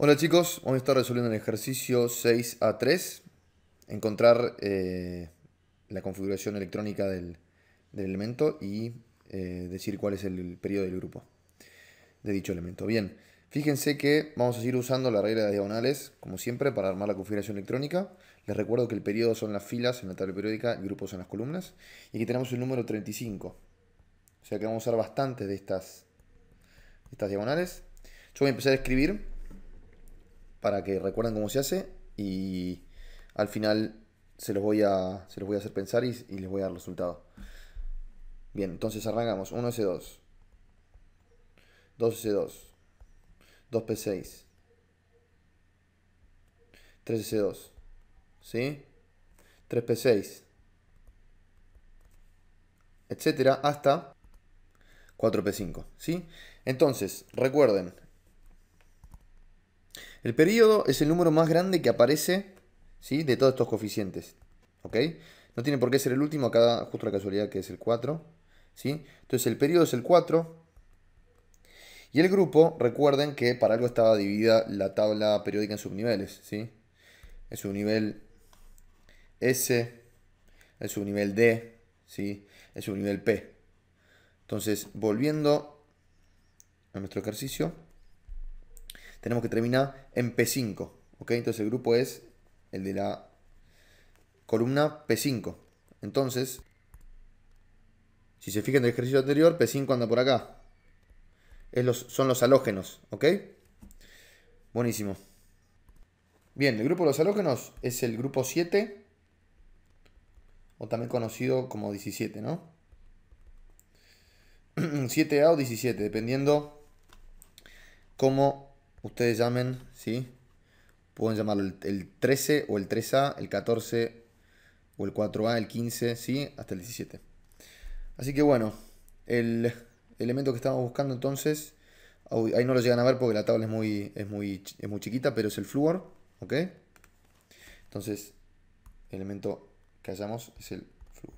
Hola chicos, hoy a estar resolviendo el ejercicio 6A3, encontrar eh, la configuración electrónica del, elemento y eh, decir cuál es el periodo del grupo de dicho elemento. Bien, fíjense que vamos a seguir usando la regla de diagonales, como siempre, para armar la configuración electrónica. Les recuerdo que el periodo son las filas en la tabla periódica, Y grupos son las columnas. Y aquí tenemos el número 35, o sea que vamos a usar bastantes de estas diagonales. Yo voy a empezar a escribir para que recuerden cómo se hace y al final se los voy a, los voy a hacer pensar y, y les voy a dar el resultado. Bien, entonces arrancamos. 1S2. 2S2. 2P6. 3S2. 2 3 3P6. Etcétera. Hasta 4P5. ¿Sí? Entonces, recuerden, el periodo es el número más grande que aparece ¿sí? de todos estos coeficientes. ¿Ok? No tiene por qué ser el último, acá justo la casualidad que es el 4. ¿sí? Entonces el periodo es el 4. Y el grupo, recuerden que para algo estaba dividida la tabla periódica en subniveles. ¿sí? un nivel S, es un nivel D, ¿sí? un nivel P. Entonces, volviendo a nuestro ejercicio tenemos que terminar en P5. ¿ok? Entonces el grupo es el de la columna P5. Entonces, si se fijan en el ejercicio anterior, P5 anda por acá. los, son los halógenos, ¿ok? Buenísimo. Bien, el grupo de los halógenos es el grupo 7, o también conocido como 17, ¿no? 7A o 17, dependiendo cómo Ustedes llamen, ¿sí? Pueden llamarlo el, 13 o el 3A, el 14 o el 4A, el 15, ¿sí? Hasta el 17. Así que bueno, el elemento que estamos buscando entonces, ahí no lo llegan a ver porque la tabla es muy, es muy, es muy chiquita, pero es el flúor, ¿ok? Entonces, el elemento que hallamos es el flúor.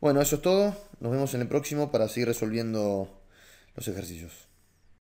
Bueno, eso es todo. Nos vemos en el próximo para seguir resolviendo los ejercicios.